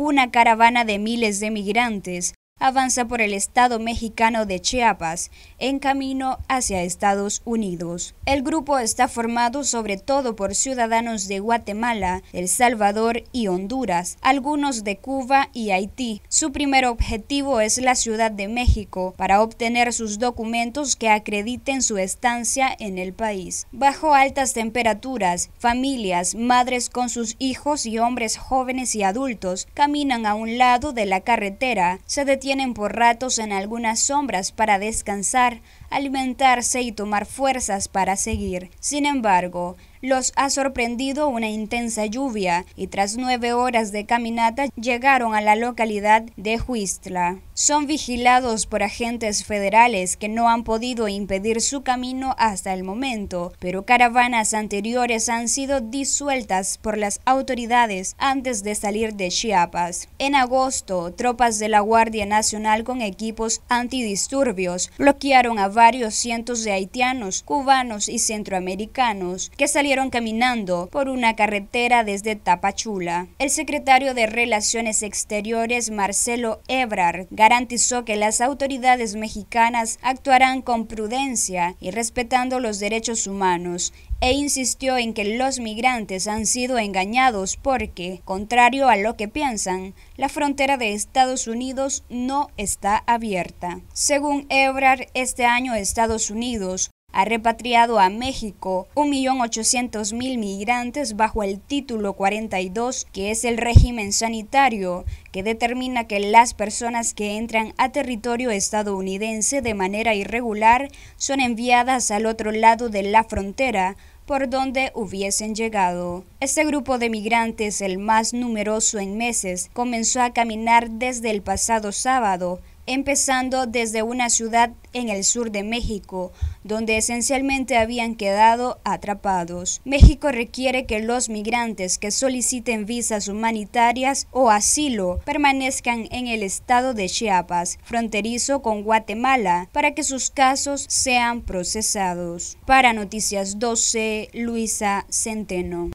una caravana de miles de migrantes avanza por el estado mexicano de Chiapas en camino hacia Estados Unidos. El grupo está formado sobre todo por ciudadanos de Guatemala, El Salvador y Honduras, algunos de Cuba y Haití. Su primer objetivo es la Ciudad de México para obtener sus documentos que acrediten su estancia en el país. Bajo altas temperaturas, familias, madres con sus hijos y hombres jóvenes y adultos caminan a un lado de la carretera, se detienen por ratos en algunas sombras para descansar, alimentarse y tomar fuerzas para seguir. Sin embargo, los ha sorprendido una intensa lluvia y tras nueve horas de caminata llegaron a la localidad de Huistla. Son vigilados por agentes federales que no han podido impedir su camino hasta el momento, pero caravanas anteriores han sido disueltas por las autoridades antes de salir de Chiapas. En agosto, tropas de la Guardia Nacional con equipos antidisturbios bloquearon a varios cientos de haitianos, cubanos y centroamericanos que salieron caminando por una carretera desde Tapachula. El secretario de Relaciones Exteriores, Marcelo Ebrard, garantizó que las autoridades mexicanas actuarán con prudencia y respetando los derechos humanos e insistió en que los migrantes han sido engañados porque, contrario a lo que piensan, la frontera de Estados Unidos no está abierta. Según Ebrard, este año Estados Unidos ha repatriado a México 1.800.000 migrantes bajo el título 42, que es el régimen sanitario que determina que las personas que entran a territorio estadounidense de manera irregular son enviadas al otro lado de la frontera por donde hubiesen llegado. Este grupo de migrantes, el más numeroso en meses, comenzó a caminar desde el pasado sábado empezando desde una ciudad en el sur de México, donde esencialmente habían quedado atrapados. México requiere que los migrantes que soliciten visas humanitarias o asilo permanezcan en el estado de Chiapas, fronterizo con Guatemala, para que sus casos sean procesados. Para Noticias 12, Luisa Centeno.